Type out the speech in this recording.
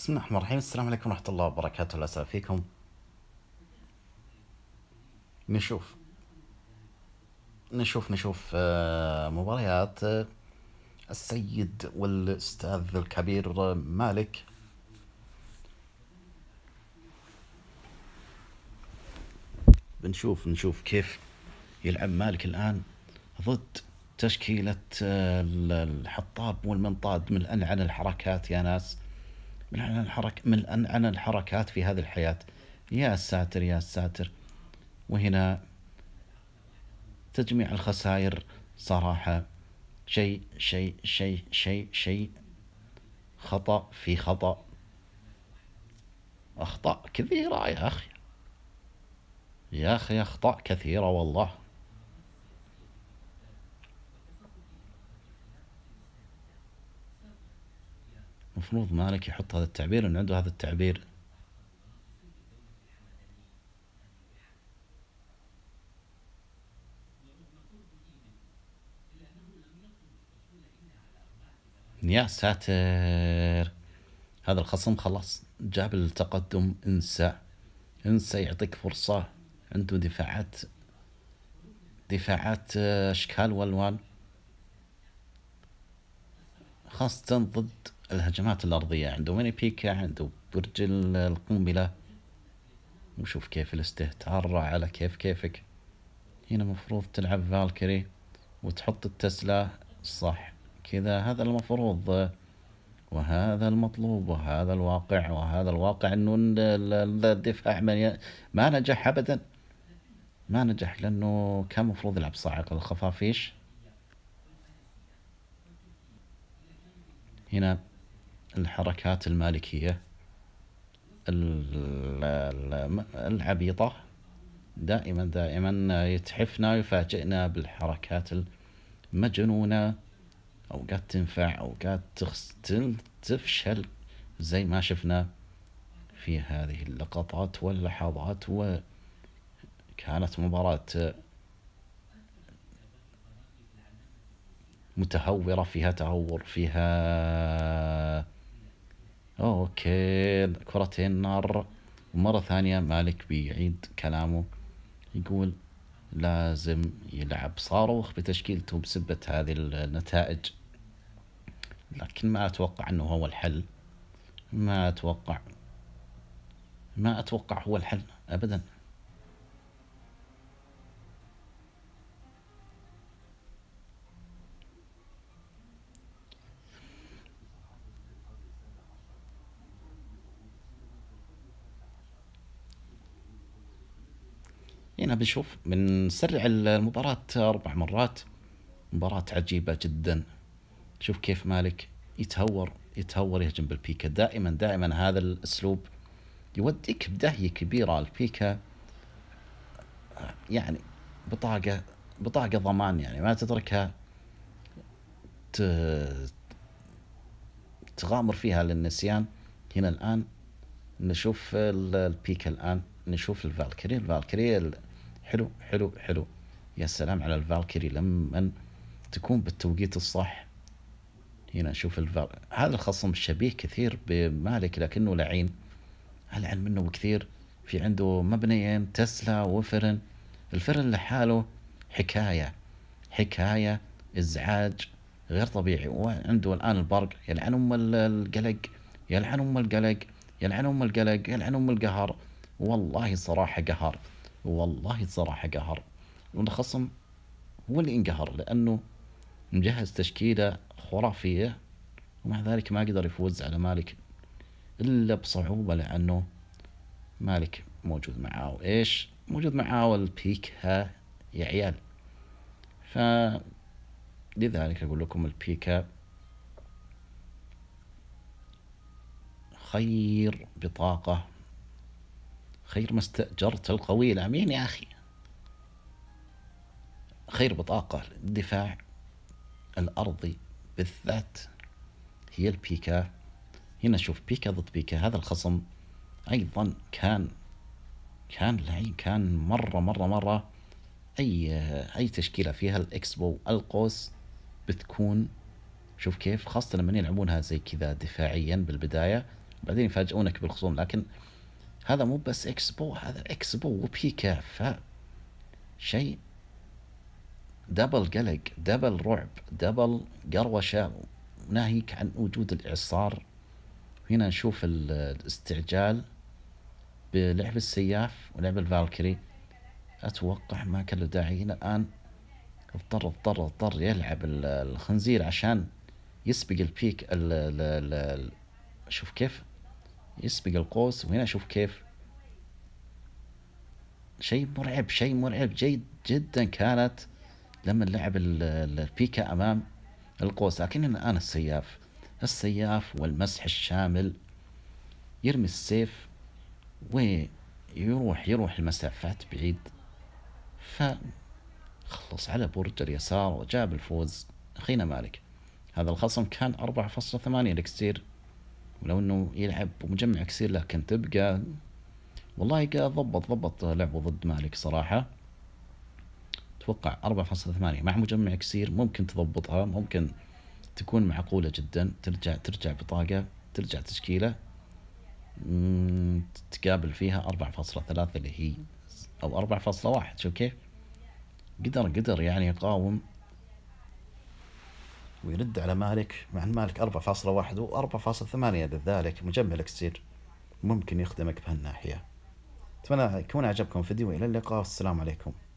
بسم الله الرحمن الرحيم السلام عليكم ورحمة الله وبركاته الله يسعد فيكم نشوف نشوف نشوف آه، مباريات آه، السيد والأستاذ الكبير مالك بنشوف نشوف كيف يلعب مالك الآن ضد تشكيلة آه، الحطاب والمنطاد من عن الحركات يا ناس من عن الحرك من عن الحركات في هذه الحياة يا ساتر يا ساتر وهنا تجميع الخسائر صراحة شيء شيء شيء شيء شيء خطأ في خطأ أخطاء كثيرة يا أخي يا أخي أخطاء كثيرة والله مفروض مالك يحط هذا التعبير لأن عنده هذا التعبير يا ساتر هذا الخصم خلاص جاب التقدم انسى انسى يعطيك فرصة عنده دفاعات دفاعات آه، اشكال والوان خاصة ضد الهجمات الأرضية عنده بيكا عنده برج القنبلة وشوف كيف الاستهتار على كيف كيفك هنا مفروض تلعب فالكري وتحط التسلا صح كذا هذا المفروض وهذا المطلوب وهذا الواقع وهذا الواقع انه الدفاع ما نجح ابدا ما نجح لانه كان مفروض يلعب صاعق الخفافيش هنا الحركات المالكية العبيطة دائما دائما يتحفنا ويفاجئنا بالحركات المجنونة أوقات تنفع أوقات تفشل زي ما شفنا في هذه اللقطات واللحظات وكانت مباراة متهورة فيها تهور فيها اوكي كرتين نار ومرة ثانية مالك بيعيد كلامه يقول لازم يلعب صاروخ بتشكيلته بسبة هذه النتائج لكن ما أتوقع أنه هو الحل ما أتوقع ما أتوقع هو الحل أبدا هنا بنشوف بنسرع المباراة أربع مرات مباراة عجيبة جدا شوف كيف مالك يتهور يتهور يهجم بالبيكا دائما دائما هذا الأسلوب يوديك بداهية كبيرة البيكا يعني بطاقة بطاقة ضمان يعني ما تتركها تغامر فيها للنسيان هنا الآن نشوف البيكا الآن نشوف الفالكري الفالكري حلو حلو حلو يا سلام على الفالكيري لما تكون بالتوقيت الصح هنا نشوف الفال هذا الخصم شبيه كثير بمالك لكنه لعين العن منه انه كثير في عنده مبنيين تسلا وفرن الفرن لحاله حكاية حكاية إزعاج غير طبيعي وعنده الآن البرق يلعن أم القلق يلعن أم القلق يلعن أم القلق يلعن أم القهر والله صراحة قهر والله الصراحة قهر والخصم هو اللي انقهر لأنه مجهز تشكيلة خرافية ومع ذلك ما قدر يفوز على مالك إلا بصعوبة لأنه مالك موجود معاه وإيش موجود معاه والبيك ها يا عيال ف لذلك أقول لكم البيكا خير بطاقة خير ما استأجرت القوي الأمين يا أخي خير بطاقة للدفاع الأرضي بالذات هي البيكا هنا شوف بيكا ضد بيكا هذا الخصم أيضا كان كان لعين كان مرة مرة مرة أي أي تشكيلة فيها الإكسبو القوس بتكون شوف كيف خاصة لما يلعبونها زي كذا دفاعيا بالبداية بعدين يفاجئونك بالخصوم لكن هذا مو بس اكسبو هذا اكسبو وبي كاف شيء دبل قلق دبل رعب دبل قروشة ناهيك عن وجود الإعصار هنا نشوف الاستعجال بلعب السياف ولعب الفالكري أتوقع ما كان له داعي إلى الآن اضطر اضطر اضطر يلعب الخنزير عشان يسبق البيك ال ال ال شوف كيف يسبق القوس وهنا شوف كيف شيء مرعب شيء مرعب جيد جدا كانت لما لعب البيكا امام القوس لكن الان السياف السياف والمسح الشامل يرمي السيف ويروح يروح المسافات بعيد فخلص على برج اليسار وجاب الفوز أخينا مالك هذا الخصم كان 4.8 الاكستير ولو انه يلعب ومجمع كثير لكن تبقى والله ضبط ضبط لعبه ضد مالك صراحه اتوقع 4.8 مع مجمع كثير ممكن تضبطها ممكن تكون معقوله جدا ترجع ترجع بطاقه ترجع تشكيله تقابل فيها 4.3 اللي هي او 4.1 شوف كيف قدر قدر يعني يقاوم ويرد على مالك مع أن مالك 4.1 و4.8 ذلك مجمل اكسير ممكن يخدمك بهالناحية أتمنى يكون عجبكم الفيديو الى اللقاء والسلام عليكم